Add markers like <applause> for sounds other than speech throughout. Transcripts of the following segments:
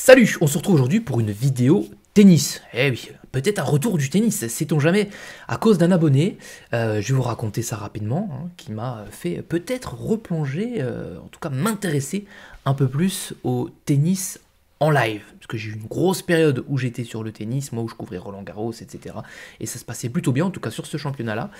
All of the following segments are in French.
Salut, on se retrouve aujourd'hui pour une vidéo tennis. Eh oui, peut-être un retour du tennis, sait-on jamais, à cause d'un abonné. Euh, je vais vous raconter ça rapidement, hein, qui m'a fait peut-être replonger, euh, en tout cas m'intéresser un peu plus au tennis en live. Parce que j'ai eu une grosse période où j'étais sur le tennis, moi où je couvrais Roland Garros, etc. Et ça se passait plutôt bien, en tout cas sur ce championnat-là.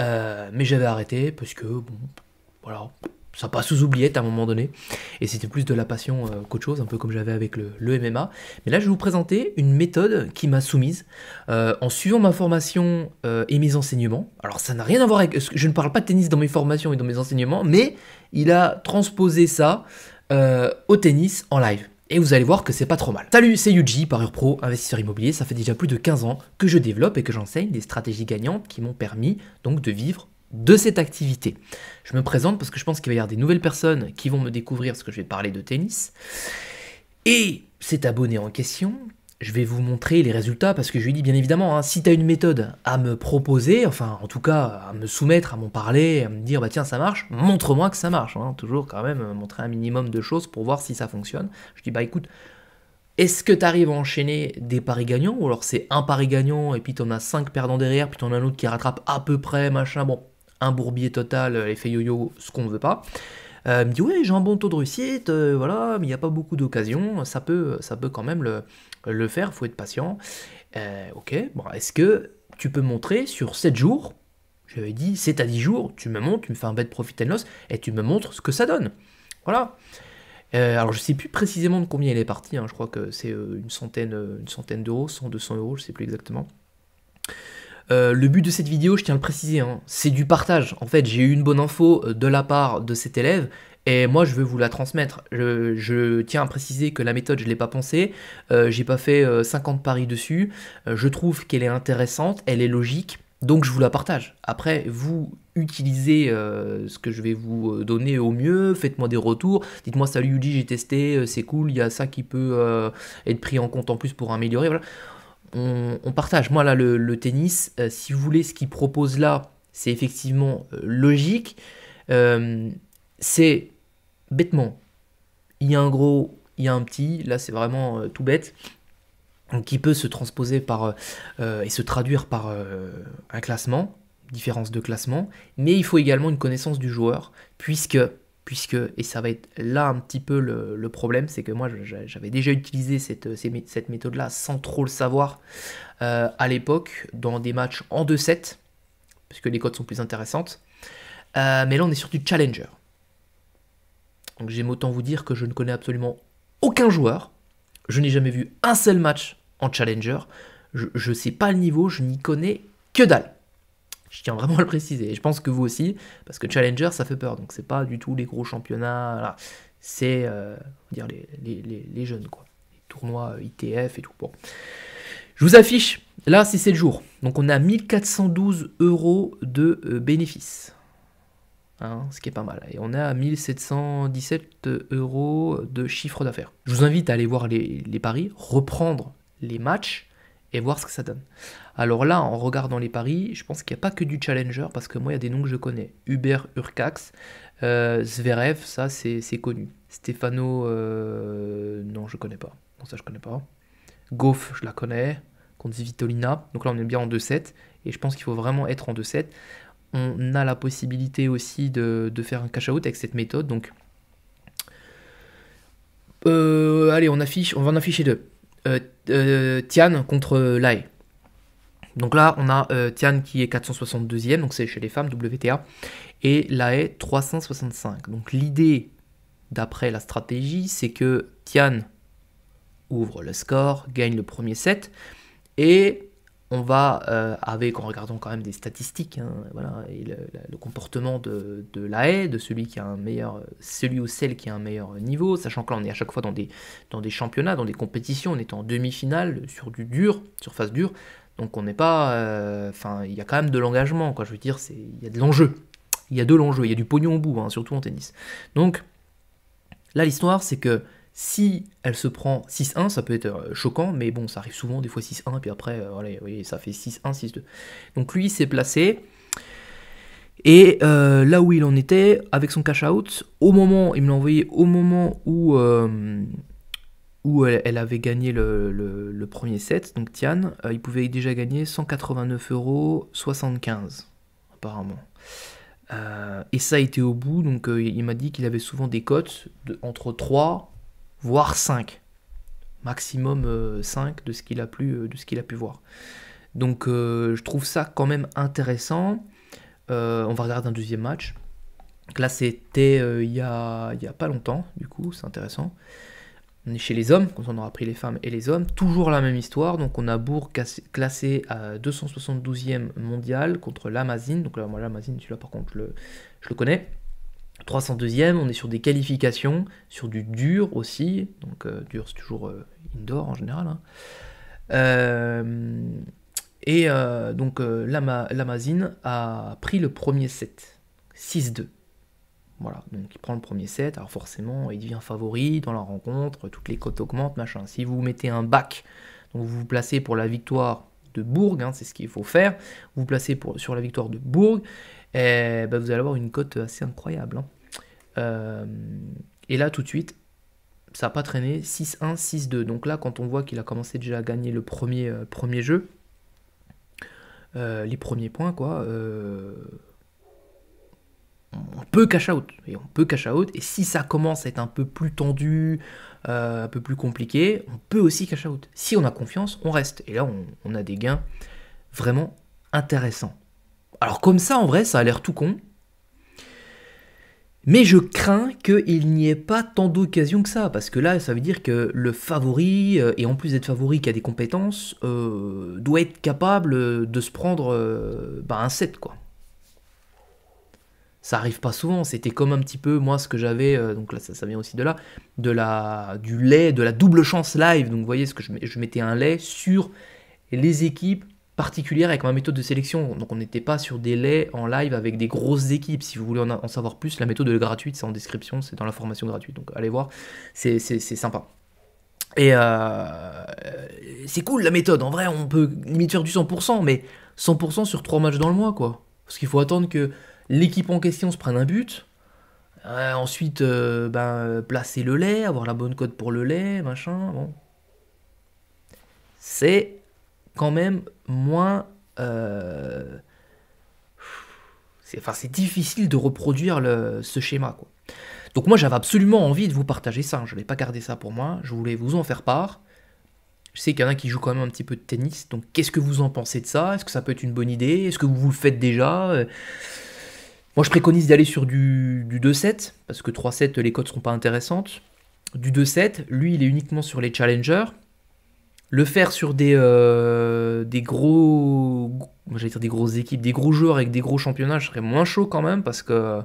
Euh, mais j'avais arrêté parce que, bon, voilà, ça passe sous oubliette à un moment donné. Et c'était plus de la passion euh, qu'autre chose, un peu comme j'avais avec le, MMA. Mais là, je vais vous présenter une méthode qui m'a soumise euh, en suivant ma formation euh, et mes enseignements. Alors, ça n'a rien à voir avec. Je ne parle pas de tennis dans mes formations et dans mes enseignements, mais il a transposé ça au tennis en live. Et vous allez voir que c'est pas trop mal. Salut, c'est Yuji, parure pro, investisseur immobilier. Ça fait déjà plus de 15 ans que je développe et que j'enseigne des stratégies gagnantes qui m'ont permis donc de vivre de cette activité. Je me présente parce que je pense qu'il va y avoir des nouvelles personnes qui vont me découvrir ce que je vais parler de tennis. Et cet abonné en question, je vais vous montrer les résultats parce que je lui dis bien évidemment, hein, si tu as une méthode à me proposer, enfin en tout cas à me soumettre, à m'en parler, à me dire bah tiens ça marche, montre-moi que ça marche. Hein. toujours quand même euh, montrer un minimum de choses pour voir si ça fonctionne. Je dis bah écoute, est-ce que tu arrives à enchaîner des paris gagnants ou alors c'est un pari gagnant et puis tu en as cinq perdants derrière, puis tu en as un autre qui rattrape à peu près, machin, bon, un bourbier total, effet euh, yo-yo, ce qu'on ne veut pas. Euh, me dit ouais j'ai un bon taux de réussite, euh, voilà, mais il n'y a pas beaucoup d'occasions, ça peut, ça peut quand même le, le faire, faut être patient. ok, bon, est-ce que tu peux montrer sur 7 jours, j'avais dit c'est à 10 jours, tu me montres, tu me fais un bet profit and loss, et tu me montres ce que ça donne. Voilà. alors je sais plus précisément de combien il est parti, hein, je crois que c'est une centaine, une centaine d'euros, 100, 200 euros, je sais plus exactement. Euh, le but de cette vidéo, je tiens à le préciser, hein, c'est du partage. En fait, j'ai eu une bonne info euh, de la part de cet élève et moi, je veux vous la transmettre. Je, tiens à préciser que la méthode, je ne l'ai pas pensée. Je euh, j'ai pas fait 50 paris dessus. je trouve qu'elle est intéressante, elle est logique. Donc, je vous la partage. Après, vous utilisez ce que je vais vous donner au mieux. Faites-moi des retours. Dites-moi, salut Yudi, j'ai testé, c'est cool. Il y a ça qui peut être pris en compte en plus pour améliorer on, partage. Moi, là, le, tennis, euh, si vous voulez, ce qu'il propose là, c'est effectivement euh, logique. Euh, c'est bêtement, il y a un gros, il y a un petit, là, c'est vraiment tout bête, qui peut se transposer par et se traduire par un classement, différence de classement, mais il faut également une connaissance du joueur, puisque puisque, et ça va être là un petit peu le, problème, c'est que moi j'avais déjà utilisé cette, cette méthode-là sans trop le savoir euh, à l'époque, dans des matchs en 2-7, puisque les codes sont plus intéressantes. Euh, mais là on est sur du challenger. Donc j'aime autant vous dire que je ne connais absolument aucun joueur, je n'ai jamais vu un seul match en challenger, je ne sais pas le niveau, je n'y connais que dalle. Je tiens vraiment à le préciser. Et je pense que vous aussi, parce que Challenger, ça fait peur. Donc, c'est pas du tout les gros championnats. C'est euh, dire les, jeunes, quoi. Les tournois euh, ITF et tout. Bon. Je vous affiche, là, si c'est le jour. Donc, on a 1412 euros de euh, bénéfices. Hein, ce qui est pas mal. Et on a 1717 euros de chiffre d'affaires. Je vous invite à aller voir les, les paris, reprendre les matchs et voir ce que ça donne. Alors là, en regardant les paris, je pense qu'il n'y a pas que du challenger, parce que moi, il y a des noms que je connais. Hubert Urcax, euh, Zverev, ça, c'est connu. Stefano, euh, non, je connais pas. Non, ça, je connais pas. Goff, je la connais. Contre Vitolina. Donc là, on est bien en 2-7. Et je pense qu'il faut vraiment être en 2-7. On a la possibilité aussi de, faire un cash-out avec cette méthode. Donc, euh, allez, on affiche, on va en afficher deux. Tian contre Lai. Donc là, on a euh, Tian qui est 462e, donc c'est chez les femmes, WTA, et Lae 365. Donc l'idée, d'après la stratégie, c'est que Tian ouvre le score, gagne le premier set, et on va, euh, avec, en regardant quand même des statistiques, hein, voilà, et le, comportement de, la haie, de celui qui a un meilleur, celui ou celle qui a un meilleur niveau, sachant que là on est à chaque fois dans des, dans des championnats, dans des compétitions, on est en demi-finale, sur du dur, surface dure, donc on n'est pas... Euh, enfin, il y a quand même de l'engagement, quoi. Je veux dire, il y a de l'enjeu. Il y a de l'enjeu, il y a du pognon au bout, hein, surtout en tennis. Donc là, l'histoire, c'est que si elle se prend 6-1, ça peut être euh, choquant, mais bon, ça arrive souvent, des fois 6-1, puis après, euh, ça fait 6-1, 6-2. Donc lui, il s'est placé. Et là où il en était, avec son cash out, au moment, il me l'a envoyé au moment où, où elle, avait gagné le, premier set, donc Tian, euh, il pouvait déjà gagner 189,75€ apparemment. Euh, et ça a été au bout, donc euh, il m'a dit qu'il avait souvent des cotes entre 3 voire 5. Maximum 5 de ce qu'il a, a pu voir. Donc je trouve ça quand même intéressant. on va regarder un deuxième match. là c'était il n'y a, a, pas longtemps, du coup c'est intéressant. On est chez les hommes, quand on aura pris les femmes et les hommes, toujours la même histoire. Donc on a Bourg classé à 272e mondial contre l'Amazine. Donc là, moi l'Amazine, celui-là par contre, je le connais. 302e, on est sur des qualifications, sur du dur aussi. Donc euh, dur, c'est toujours euh, indoor en général. Hein. Euh, et donc l'Amazine a pris le premier set, 6-2. Voilà, donc il prend le premier set, alors forcément il devient favori dans la rencontre, toutes les cotes augmentent, machin. Si vous mettez un bac, donc vous vous placez pour la victoire de Bourg, hein, c'est ce qu'il faut faire, vous vous placez pour, sur la victoire de Bourg, eh ben, vous allez avoir une cote assez incroyable. Hein. Euh, et là tout de suite, ça n'a pas traîné, 6-1, 6-2. Donc là quand on voit qu'il a commencé déjà à gagner le premier, euh, premier jeu, euh, les premiers points, quoi on peut cash out. Et on peut cash out. Et si ça commence à être un peu plus tendu, euh, un peu plus compliqué, on peut aussi cash out. Si on a confiance, on reste. Et là, on, a des gains vraiment intéressants. Alors comme ça, en vrai, ça a l'air tout con. Mais je crains qu'il n'y ait pas tant d'occasions que ça, parce que là, ça veut dire que le favori, euh, et en plus d'être favori qui a des compétences, euh, doit être capable de se prendre bah, un set, quoi ça arrive pas souvent. C'était comme un petit peu moi ce que j'avais, euh, donc là ça, vient aussi de là, de la, du lait, de la double chance live. Donc vous voyez ce que je, je mettais un lait sur les équipes particulières avec ma méthode de sélection. Donc on n'était pas sur des laits en live avec des grosses équipes. Si vous voulez en, savoir plus, la méthode est gratuite, c'est en description, c'est dans la formation gratuite. Donc allez voir, c'est sympa. Et euh, c'est cool la méthode, en vrai on peut limite faire du 100%, mais 100% sur 3 matchs dans le mois quoi. Parce qu'il faut attendre que l'équipe en question se prenne un but. Euh, ensuite, euh, ben, placer le lait, avoir la bonne cote pour le lait, machin. Bon. C'est quand même moins. Euh, enfin, c'est difficile de reproduire ce schéma. Quoi. Donc, moi, j'avais absolument envie de vous partager ça. Hein. Je n'avais pas gardé ça pour moi. Je voulais vous en faire part. Je sais qu'il y en a qui jouent quand même un petit peu de tennis. Donc, qu'est-ce que vous en pensez de ça Est-ce que ça peut être une bonne idée Est-ce que vous vous le faites déjà moi, je préconise d'aller sur du, 2-7, parce que 3-7, les codes ne seront pas intéressantes. Du 2-7, lui, il est uniquement sur les challengers. Le faire sur des, euh, des gros. J'allais dire des grosses équipes, des gros joueurs avec des gros championnats, serait moins chaud quand même, parce que.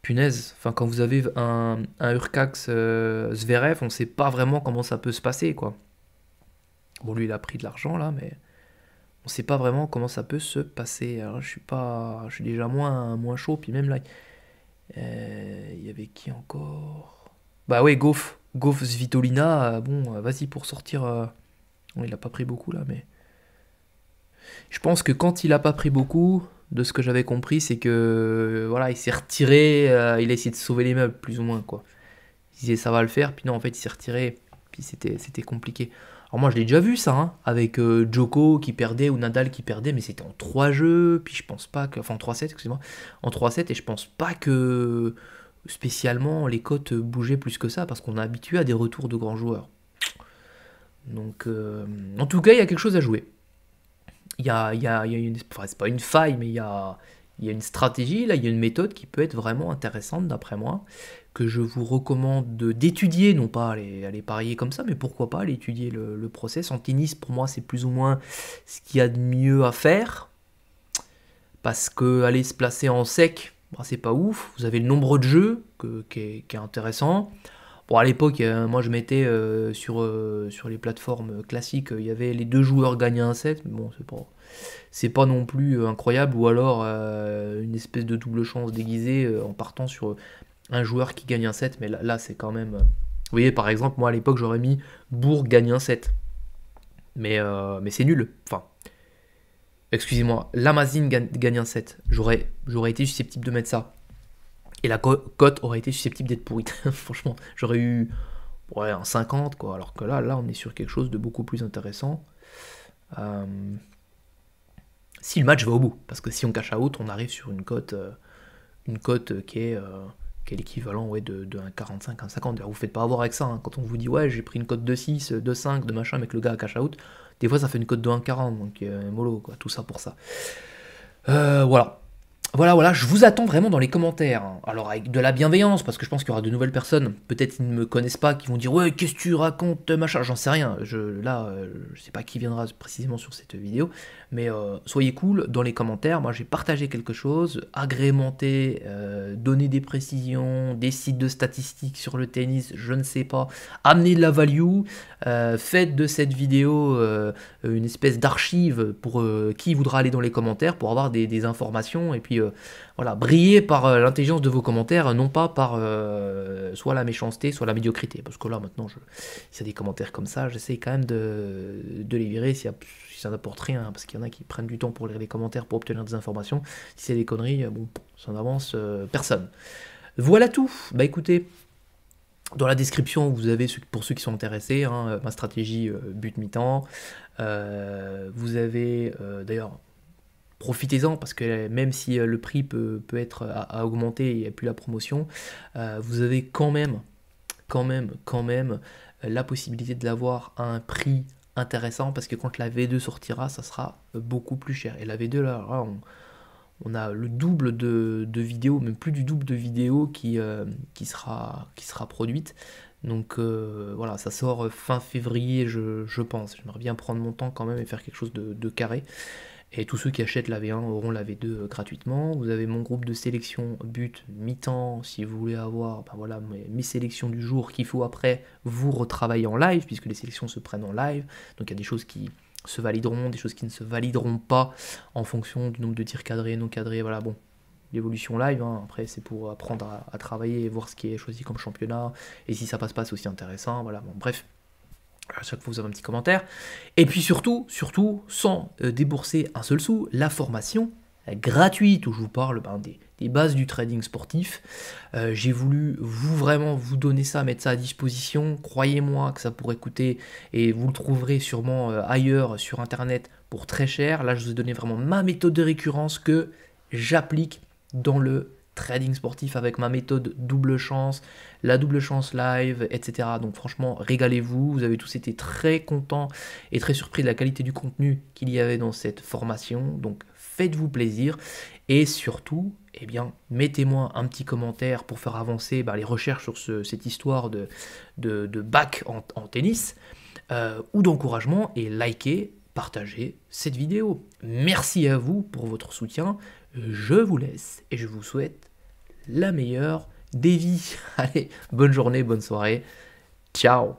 Punaise, enfin, quand vous avez un, un Urcax euh, Zverev, on ne sait pas vraiment comment ça peut se passer, quoi. Bon, lui, il a pris de l'argent, là, mais on sait pas vraiment comment ça peut se passer. Alors, hein. je suis pas, je suis déjà moins, moins chaud. Puis même là, euh, il y avait qui encore Bah ouais, Goff, Goff Svitolina. Euh, bon, euh, vas-y pour sortir. il n'a pas pris beaucoup là, mais je pense que quand il a pas pris beaucoup, de ce que j'avais compris, c'est que voilà, il s'est retiré, il a essayé de sauver les meubles plus ou moins quoi. Il disait ça va le faire, puis non en fait il s'est retiré, puis c'était c'était compliqué. Alors moi je l'ai déjà vu ça, hein, avec euh, Joko qui perdait ou Nadal qui perdait, mais c'était en 3 jeux, puis je pense pas que... Enfin 3-7, moi En 3-7, et je pense pas que spécialement les cotes bougeaient plus que ça, parce qu'on est habitué à des retours de grands joueurs. Donc euh, en tout cas, il y a quelque chose à jouer. Il y a, c'est pas une faille, mais il y a, il y a une stratégie, là, il y a une méthode qui peut être vraiment intéressante, d'après moi, que je vous recommande d'étudier, non pas aller, parier comme ça, mais pourquoi pas aller étudier le, process. En tennis, pour moi, c'est plus ou moins ce qu'il y a de mieux à faire, parce que aller se placer en sec, bah, c'est pas ouf. Vous avez le nombre de jeux qui est intéressant. Bon, à l'époque, euh, moi je mettais euh, sur, euh, sur les plateformes classiques, il y avait les deux joueurs gagnant un set, mais bon, c'est pas, non plus incroyable, ou alors une espèce de double chance déguisée en partant sur un joueur qui gagne un set, mais là, c'est quand même. Vous voyez, par exemple, moi à l'époque j'aurais mis Bourg gagne un set, mais, mais c'est nul, enfin. Excusez-moi, Lamazine gagne, un set. j'aurais été susceptible de mettre ça. Et la cote aurait été susceptible d'être pourrie, <laughs> Franchement, j'aurais eu un 50, quoi. Alors que là, là, on est sur quelque chose de beaucoup plus intéressant. Euh, si le match va au bout, parce que si on cache à out, on arrive sur une cote, euh, une cote qui est, euh, qui est l'équivalent ouais, de, de 1,45, 1,50. Vous faites pas avoir avec ça. Hein. Quand on vous dit, ouais, j'ai pris une cote de 6, de 5, de machin, avec le gars à cash out, des fois ça fait une cote de 1,40, donc mollo, quoi. Tout ça pour ça. voilà. Voilà, voilà, je vous attends vraiment dans les commentaires. Alors avec de la bienveillance, parce que je pense qu'il y aura de nouvelles personnes, peut-être ils ne me connaissent pas, qui vont dire ouais qu'est-ce que tu racontes, machin, j'en sais rien. Je, là, euh, je sais pas qui viendra précisément sur cette vidéo, mais euh, soyez cool dans les commentaires. Moi j'ai partagé quelque chose, agrémenté, euh, donné des précisions, des sites de statistiques sur le tennis, je ne sais pas, amené de la value, faites de cette vidéo une espèce d'archive pour qui voudra aller dans les commentaires pour avoir des, des informations et puis euh, voilà, briller par euh, l'intelligence de vos commentaires, non pas par euh, soit la méchanceté, soit la médiocrité. Parce que là, maintenant, je, s'il y a des commentaires comme ça, j'essaie quand même de, les virer si ça n'apporte rien, hein, parce qu'il y en a qui prennent du temps pour lire les commentaires pour obtenir des informations. Si c'est des conneries, bon, ça n'avance personne. Voilà tout. Bah écoutez, dans la description, vous avez, pour ceux qui sont intéressés, hein, ma stratégie but mi-temps. vous avez, d'ailleurs, profitez-en parce que même si euh, le prix peut, être à, euh, augmenter et il n'y a plus la promotion, euh, vous avez quand même, quand même, quand même la possibilité de l'avoir à un prix intéressant parce que quand la V2 sortira, ça sera beaucoup plus cher. Et la V2, là, on, a le double de, vidéos, même plus du double de vidéos qui, qui, sera, qui sera produite. Donc voilà, ça sort fin février, je, je pense. J'aimerais bien prendre mon temps quand même et faire quelque chose de carré. Et tous ceux qui achètent la V1 auront la V2 euh, gratuitement. Vous avez mon groupe de sélection but mi-temps si vous voulez avoir bah voilà, mes, sélections du jour qu'il faut après vous retravailler en live, puisque les sélections se prennent en live. Donc il y a des choses qui se valideront, des choses qui ne se valideront pas en fonction du nombre de tirs cadrés, non cadrés. Voilà, bon, l'évolution live. Hein. Après, c'est pour apprendre à, à, travailler et voir ce qui est choisi comme championnat. Et si ça passe pas, c'est aussi intéressant. Voilà, bon, bref chaque fois vous avez un petit commentaire. Et puis surtout, surtout, sans euh, débourser un seul sou, la formation gratuite où je vous parle ben, des, bases du trading sportif. Euh, j'ai voulu vous vraiment vous donner ça, mettre ça à disposition. Croyez-moi que ça pourrait coûter et vous le trouverez sûrement euh, ailleurs sur internet pour très cher. Là, je vous ai donné vraiment ma méthode de récurrence que j'applique dans le trading sportif avec ma méthode double chance, la double chance live, etc. Donc franchement, régalez-vous, vous avez tous été très contents et très surpris de la qualité du contenu qu'il y avait dans cette formation. Donc faites-vous plaisir et surtout, eh bien, mettez-moi un petit commentaire pour faire avancer bah, les recherches sur cette histoire de, de, bac en, tennis euh, ou d'encouragement et likez, partagez cette vidéo. Merci à vous pour votre soutien je vous laisse et je vous souhaite la meilleure des vies. <laughs> Allez, bonne journée, bonne soirée. Ciao